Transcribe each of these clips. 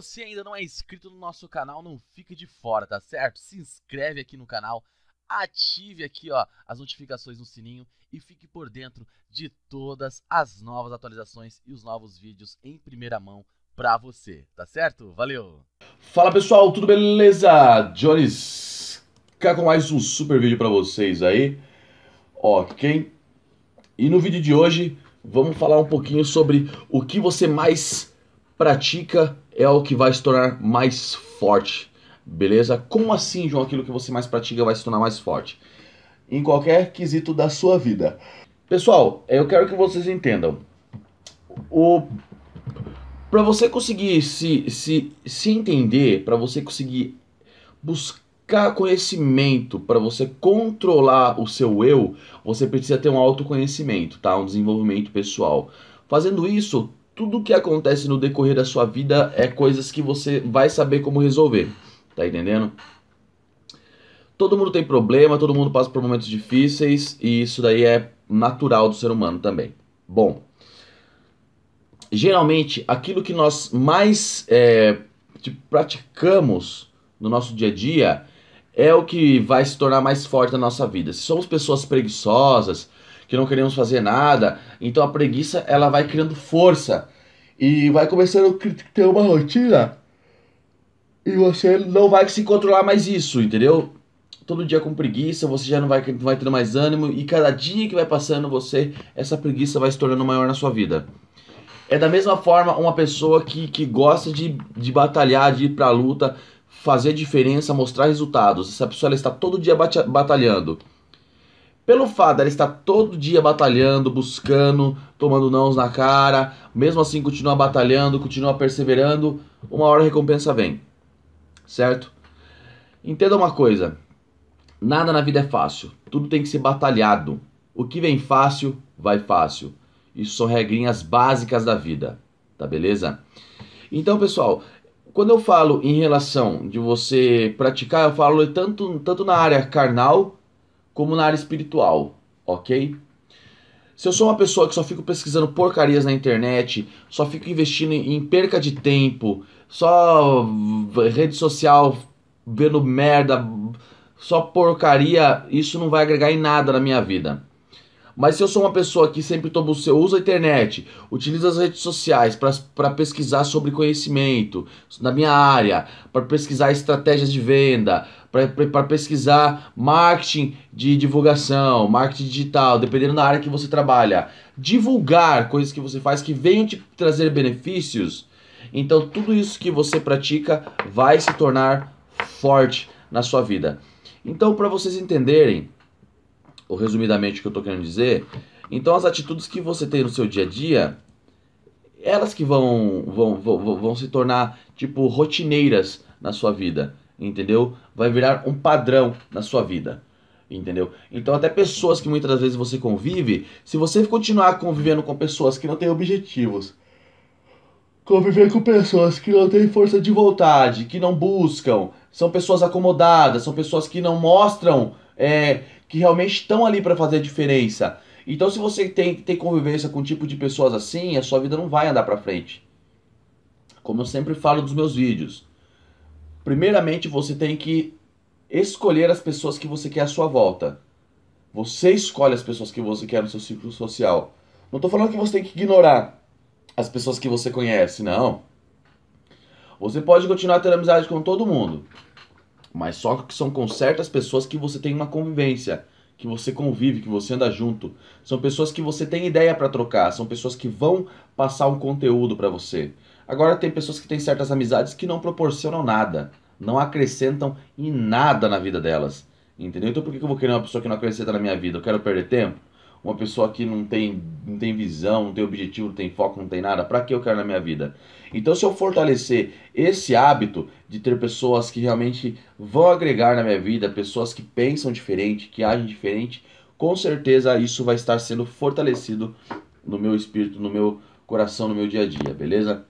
você ainda não é inscrito no nosso canal, não fique de fora, tá certo? Se inscreve aqui no canal, ative aqui ó, as notificações no sininho e fique por dentro de todas as novas atualizações e os novos vídeos em primeira mão pra você, tá certo? Valeu! Fala pessoal, tudo beleza? Jones cá com mais um super vídeo pra vocês aí, ok? E no vídeo de hoje vamos falar um pouquinho sobre o que você mais pratica é o que vai se tornar mais forte. Beleza? Como assim, João? Aquilo que você mais pratica vai se tornar mais forte? Em qualquer quesito da sua vida. Pessoal, eu quero que vocês entendam. O para você conseguir se, se, se entender, para você conseguir buscar conhecimento, para você controlar o seu eu, você precisa ter um autoconhecimento, tá? Um desenvolvimento pessoal. Fazendo isso, tudo que acontece no decorrer da sua vida é coisas que você vai saber como resolver. Tá entendendo? Todo mundo tem problema, todo mundo passa por momentos difíceis e isso daí é natural do ser humano também. Bom, geralmente aquilo que nós mais é, tipo, praticamos no nosso dia a dia é o que vai se tornar mais forte na nossa vida. Se somos pessoas preguiçosas, que não queremos fazer nada. Então a preguiça ela vai criando força e vai começando a ter uma rotina e você não vai se controlar mais isso, entendeu? Todo dia com preguiça, você já não vai, não vai tendo mais ânimo e cada dia que vai passando você, essa preguiça vai se tornando maior na sua vida. É da mesma forma uma pessoa que, que gosta de, de batalhar, de ir pra luta, fazer diferença, mostrar resultados. Essa pessoa ela está todo dia batalhando pelo fato de ela estar todo dia batalhando, buscando, tomando nãos na cara, mesmo assim continua batalhando, continua perseverando, uma hora a recompensa vem. Certo? Entenda uma coisa: nada na vida é fácil, tudo tem que ser batalhado. O que vem fácil, vai fácil. Isso são regrinhas básicas da vida, tá beleza? Então, pessoal, quando eu falo em relação de você praticar, eu falo tanto, tanto na área carnal como na área espiritual, ok? Se eu sou uma pessoa que só fico pesquisando porcarias na internet, só fico investindo em perca de tempo, só rede social vendo merda, só porcaria, isso não vai agregar em nada na minha vida. Mas se eu sou uma pessoa que sempre tomo, usa a internet, utiliza as redes sociais para pesquisar sobre conhecimento na minha área, para pesquisar estratégias de venda, para pesquisar marketing de divulgação, marketing digital, dependendo da área que você trabalha. Divulgar coisas que você faz que venham te trazer benefícios. Então, tudo isso que você pratica vai se tornar forte na sua vida. Então, para vocês entenderem, ou resumidamente o que eu estou querendo dizer, então as atitudes que você tem no seu dia a dia, elas que vão, vão, vão, vão se tornar tipo rotineiras na sua vida entendeu? Vai virar um padrão na sua vida, entendeu? Então até pessoas que muitas das vezes você convive, se você continuar convivendo com pessoas que não têm objetivos, conviver com pessoas que não têm força de vontade, que não buscam, são pessoas acomodadas, são pessoas que não mostram é, que realmente estão ali para fazer a diferença. Então, se você tem, tem convivência com um tipo de pessoas assim, a sua vida não vai andar para frente. Como eu sempre falo nos meus vídeos, Primeiramente, você tem que escolher as pessoas que você quer à sua volta. Você escolhe as pessoas que você quer no seu círculo social. Não estou falando que você tem que ignorar as pessoas que você conhece, não. Você pode continuar tendo amizade com todo mundo, mas só que são com certas pessoas que você tem uma convivência, que você convive, que você anda junto. São pessoas que você tem ideia para trocar, são pessoas que vão passar um conteúdo para você. Agora tem pessoas que têm certas amizades que não proporcionam nada, não acrescentam em nada na vida delas. Entendeu? Então por que eu vou querer uma pessoa que não acrescenta na minha vida? Eu quero perder tempo? Uma pessoa que não tem, não tem visão, não tem objetivo, não tem foco, não tem nada, para que eu quero na minha vida? Então, se eu fortalecer esse hábito de ter pessoas que realmente vão agregar na minha vida, pessoas que pensam diferente, que agem diferente, com certeza isso vai estar sendo fortalecido no meu espírito, no meu coração, no meu dia a dia, beleza?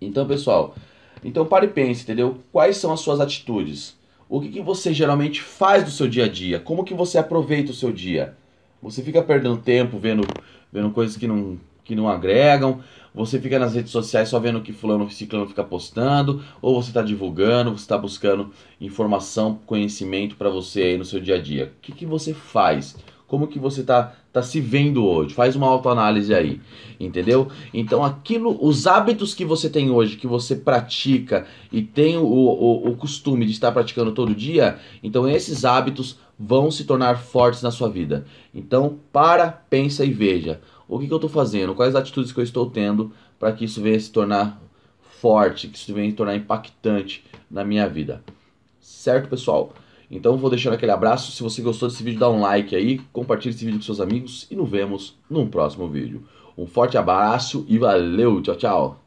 Então, pessoal, então pare e pense, entendeu? Quais são as suas atitudes? O que, que você geralmente faz do seu dia a dia? Como que você aproveita o seu dia? Você fica perdendo tempo vendo, vendo coisas que não, que não agregam, você fica nas redes sociais só vendo o que fulano e ciclano fica postando, ou você está divulgando, você está buscando informação, conhecimento para você aí no seu dia a dia. O que, que você faz? Como que você tá, tá se vendo hoje? Faz uma autoanálise aí, entendeu? Então aquilo, os hábitos que você tem hoje, que você pratica e tem o, o, o costume de estar praticando todo dia, então esses hábitos vão se tornar fortes na sua vida. Então para, pensa e veja. O que, que eu estou fazendo? Quais atitudes que eu estou tendo para que isso venha se tornar forte, que isso venha se tornar impactante na minha vida? Certo, pessoal? Então vou deixando aquele abraço. Se você gostou desse vídeo, dá um like aí, compartilhe esse vídeo com seus amigos e nos vemos num próximo vídeo. Um forte abraço e valeu, tchau, tchau.